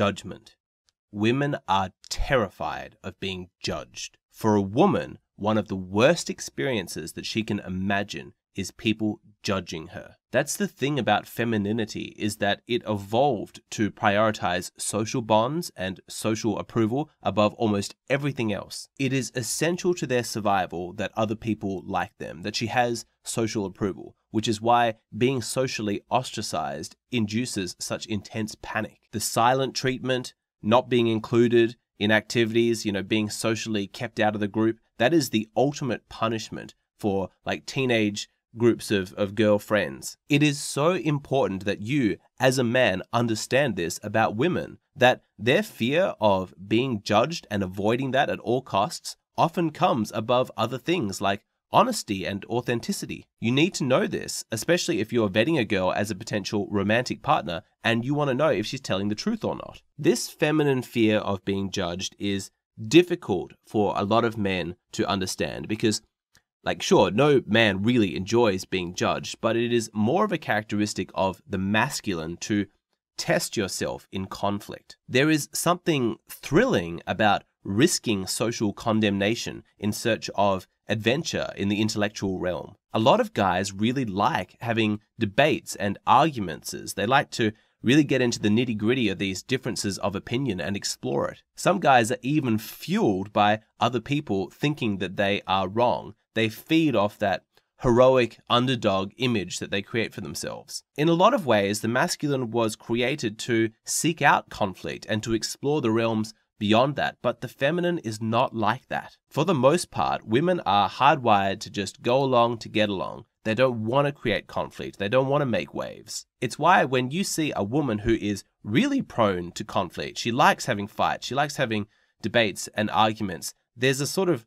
judgment. Women are terrified of being judged. For a woman, one of the worst experiences that she can imagine is people judging her. That's the thing about femininity is that it evolved to prioritize social bonds and social approval above almost everything else. It is essential to their survival that other people like them, that she has social approval, which is why being socially ostracized induces such intense panic. The silent treatment, not being included in activities, you know, being socially kept out of the group, that is the ultimate punishment for like teenage groups of, of girlfriends. It is so important that you, as a man, understand this about women that their fear of being judged and avoiding that at all costs often comes above other things like honesty and authenticity. You need to know this, especially if you're vetting a girl as a potential romantic partner and you want to know if she's telling the truth or not. This feminine fear of being judged is difficult for a lot of men to understand because like, sure, no man really enjoys being judged, but it is more of a characteristic of the masculine to test yourself in conflict. There is something thrilling about risking social condemnation in search of adventure in the intellectual realm. A lot of guys really like having debates and arguments. They like to really get into the nitty gritty of these differences of opinion and explore it. Some guys are even fueled by other people thinking that they are wrong they feed off that heroic underdog image that they create for themselves. In a lot of ways, the masculine was created to seek out conflict and to explore the realms beyond that, but the feminine is not like that. For the most part, women are hardwired to just go along to get along. They don't want to create conflict. They don't want to make waves. It's why when you see a woman who is really prone to conflict, she likes having fights, she likes having debates and arguments, there's a sort of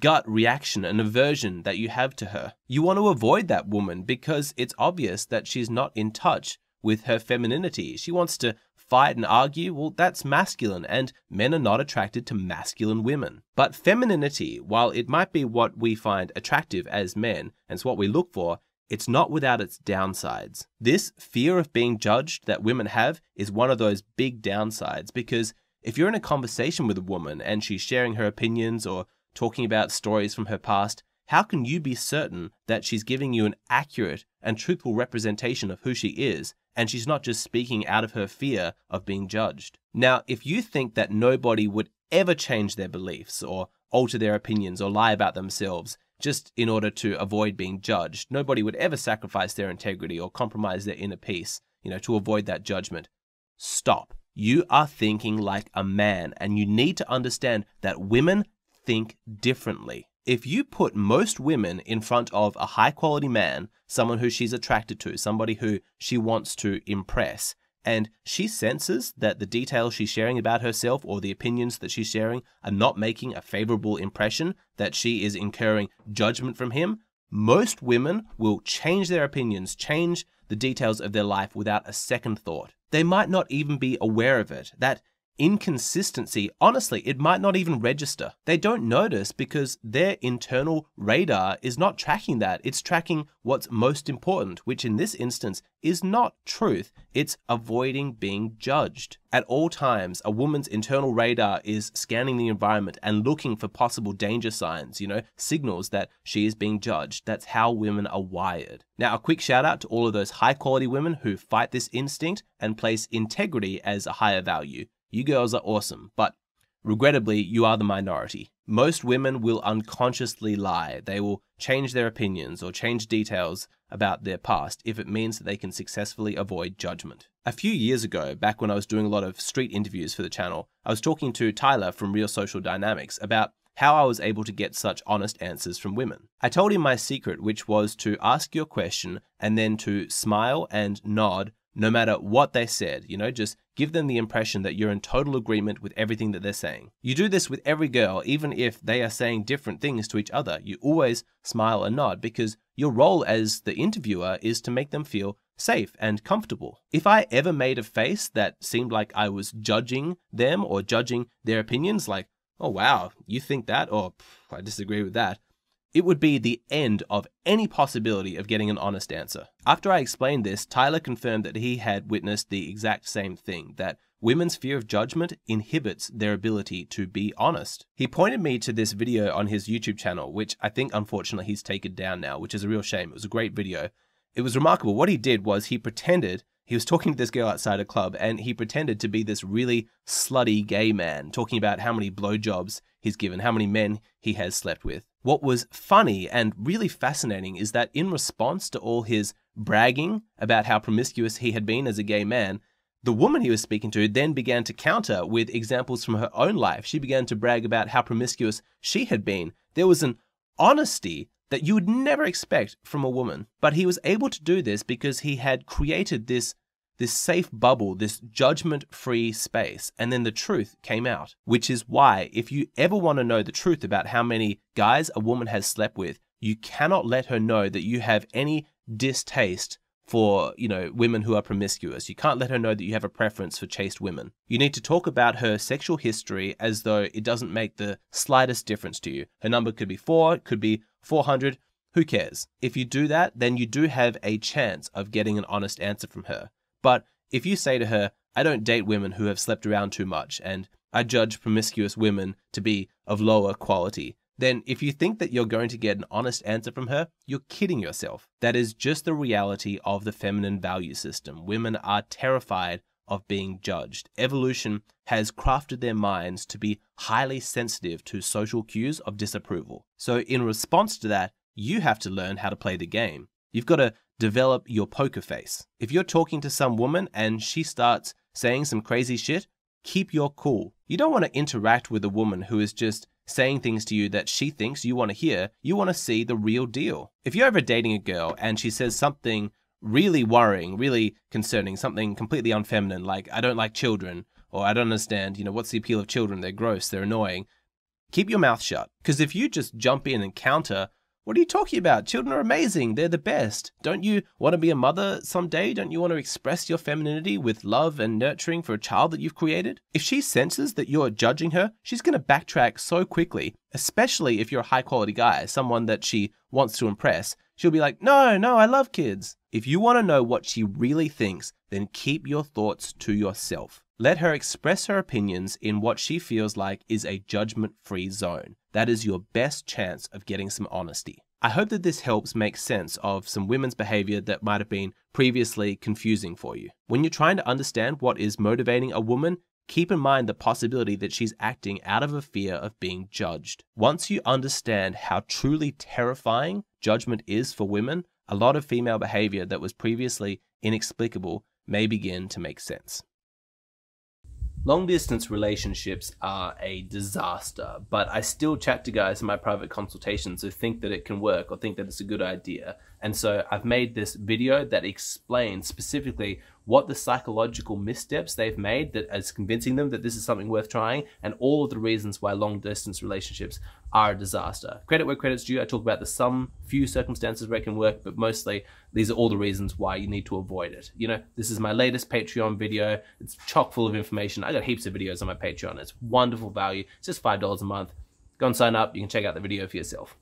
gut reaction and aversion that you have to her. You want to avoid that woman because it's obvious that she's not in touch with her femininity. She wants to fight and argue. Well, that's masculine, and men are not attracted to masculine women. But femininity, while it might be what we find attractive as men, and it's what we look for, it's not without its downsides. This fear of being judged that women have is one of those big downsides because if you're in a conversation with a woman and she's sharing her opinions or talking about stories from her past, how can you be certain that she's giving you an accurate and truthful representation of who she is and she's not just speaking out of her fear of being judged? Now, if you think that nobody would ever change their beliefs or alter their opinions or lie about themselves just in order to avoid being judged, nobody would ever sacrifice their integrity or compromise their inner peace, you know, to avoid that judgment. Stop. You are thinking like a man, and you need to understand that women think differently. If you put most women in front of a high quality man, someone who she's attracted to, somebody who she wants to impress, and she senses that the details she's sharing about herself or the opinions that she's sharing are not making a favorable impression, that she is incurring judgment from him, most women will change their opinions, change the details of their life without a second thought. They might not even be aware of it. That inconsistency, honestly, it might not even register. They don't notice because their internal radar is not tracking that. It's tracking what's most important, which in this instance is not truth, it's avoiding being judged. At all times, a woman's internal radar is scanning the environment and looking for possible danger signs, you know, signals that she is being judged. That's how women are wired. Now, a quick shout out to all of those high quality women who fight this instinct and place integrity as a higher value. You girls are awesome, but regrettably, you are the minority. Most women will unconsciously lie. They will change their opinions or change details about their past if it means that they can successfully avoid judgment. A few years ago, back when I was doing a lot of street interviews for the channel, I was talking to Tyler from Real Social Dynamics about how I was able to get such honest answers from women. I told him my secret, which was to ask your question and then to smile and nod no matter what they said, you know, just give them the impression that you're in total agreement with everything that they're saying. You do this with every girl, even if they are saying different things to each other. You always smile and nod because your role as the interviewer is to make them feel safe and comfortable. If I ever made a face that seemed like I was judging them or judging their opinions, like, oh wow, you think that, or I disagree with that, it would be the end of any possibility of getting an honest answer. After I explained this, Tyler confirmed that he had witnessed the exact same thing that women's fear of judgment inhibits their ability to be honest. He pointed me to this video on his YouTube channel, which I think unfortunately he's taken down now, which is a real shame. It was a great video. It was remarkable. What he did was he pretended he was talking to this girl outside a club and he pretended to be this really slutty gay man, talking about how many blowjobs he's given, how many men he has slept with. What was funny and really fascinating is that in response to all his bragging about how promiscuous he had been as a gay man, the woman he was speaking to then began to counter with examples from her own life. She began to brag about how promiscuous she had been. There was an honesty that you would never expect from a woman. But he was able to do this because he had created this this safe bubble, this judgment free space, and then the truth came out, which is why, if you ever want to know the truth about how many guys a woman has slept with, you cannot let her know that you have any distaste for you know women who are promiscuous you can't let her know that you have a preference for chaste women you need to talk about her sexual history as though it doesn't make the slightest difference to you her number could be 4 it could be 400 who cares if you do that then you do have a chance of getting an honest answer from her but if you say to her i don't date women who have slept around too much and i judge promiscuous women to be of lower quality then if you think that you're going to get an honest answer from her, you're kidding yourself. That is just the reality of the feminine value system. Women are terrified of being judged. Evolution has crafted their minds to be highly sensitive to social cues of disapproval. So, in response to that, you have to learn how to play the game. You've got to develop your poker face. If you're talking to some woman and she starts saying some crazy shit, keep your cool. You don't want to interact with a woman who is just saying things to you that she thinks you want to hear. You want to see the real deal. If you're ever dating a girl and she says something really worrying, really concerning, something completely unfeminine, like, I don't like children, or I don't understand, you know, what's the appeal of children? They're gross, they're annoying. Keep your mouth shut. Because if you just jump in and counter what are you talking about? Children are amazing. They're the best. Don't you want to be a mother someday? Don't you want to express your femininity with love and nurturing for a child that you've created? If she senses that you're judging her, she's going to backtrack so quickly, especially if you're a high quality guy, someone that she wants to impress. She'll be like, no, no, I love kids. If you want to know what she really thinks, then keep your thoughts to yourself. Let her express her opinions in what she feels like is a judgment free zone. That is your best chance of getting some honesty. I hope that this helps make sense of some women's behavior that might have been previously confusing for you. When you're trying to understand what is motivating a woman, keep in mind the possibility that she's acting out of a fear of being judged. Once you understand how truly terrifying judgment is for women, a lot of female behavior that was previously inexplicable may begin to make sense. Long distance relationships are a disaster, but I still chat to guys in my private consultations who think that it can work or think that it's a good idea. And so I've made this video that explains specifically what the psychological missteps they've made that is convincing them that this is something worth trying, and all of the reasons why long distance relationships are a disaster. Credit where credit's due, I talk about the some few circumstances where it can work, but mostly these are all the reasons why you need to avoid it. You know, this is my latest Patreon video. It's chock full of information. I got heaps of videos on my Patreon. It's wonderful value. It's just $5 a month. Go and sign up. You can check out the video for yourself.